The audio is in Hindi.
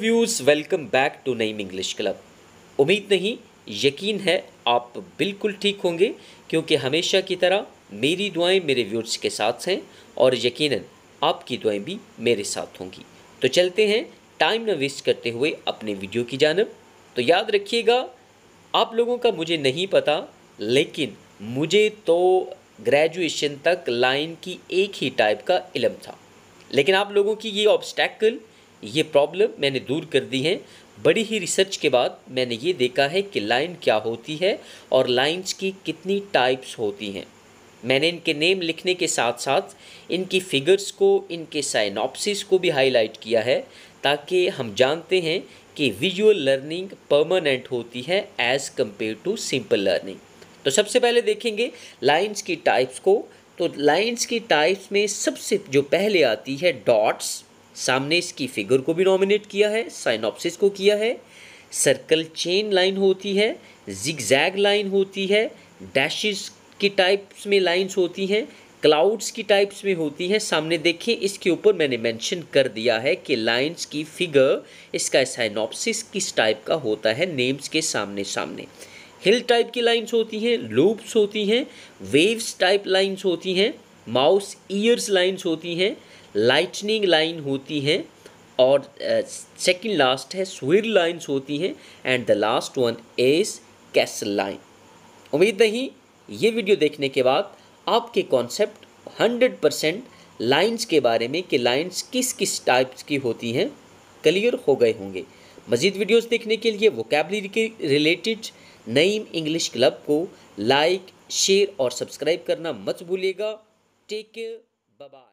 views welcome back to Naeem English Club उम्मीद नहीं यकीन है आप बिल्कुल ठीक होंगे क्योंकि हमेशा की तरह मेरी दुआएं मेरे व्यूर्स के साथ हैं और यकीनन आपकी दुआएं भी मेरे साथ होंगी तो चलते हैं टाइम ना वेस्ट करते हुए अपने वीडियो की जानब तो याद रखिएगा आप लोगों का मुझे नहीं पता लेकिन मुझे तो ग्रेजुएशन तक लाइन की एक ही टाइप का इलम था लेकिन आप लोगों की ये ऑब्स्टैकल ये प्रॉब्लम मैंने दूर कर दी है बड़ी ही रिसर्च के बाद मैंने ये देखा है कि लाइन क्या होती है और लाइंस की कितनी टाइप्स होती हैं मैंने इनके नेम लिखने के साथ साथ इनकी फिगर्स को इनके साइनॉप्सिस को भी हाईलाइट किया है ताकि हम जानते हैं कि विजुअल लर्निंग परमानेंट होती है as compare to simple learning तो सबसे पहले देखेंगे लाइन्स की टाइप्स को तो लाइन्स की टाइप्स में सबसे जो पहले आती है डॉट्स सामने इसकी फिगर को भी नॉमिनेट किया है साइनोपसिस को किया है सर्कल चेन लाइन होती है जिगजैग लाइन होती है डैशेस की टाइप्स में लाइंस होती हैं क्लाउड्स की टाइप्स में होती हैं सामने देखिए इसके ऊपर मैंने मेंशन कर दिया है कि लाइंस की फिगर इसका साइनोपसिस किस टाइप का होता है नेम्स के सामने सामने हिल टाइप की लाइंस होती हैं लूप्स होती हैं वेव्स टाइप लाइंस होती हैं माउस ईयर्स लाइंस होती हैं लाइटनिंग लाइन होती हैं और सेकंड लास्ट है स्वीर लाइन्स होती हैं and the last one is castle line उम्मीद नहीं ये वीडियो देखने के बाद आपके कॉन्सेप्ट हंड्रेड परसेंट लाइन्स के बारे में कि लाइन्स किस किस टाइप्स की होती हैं क्लियर हो गए होंगे मज़ीद वीडियोस देखने के लिए वोकेबलरी के रिलेटेड नईम इंग्लिश क्लब को लाइक शेयर और सब्सक्राइब करना मत भूलिएगा टेक केयर बाय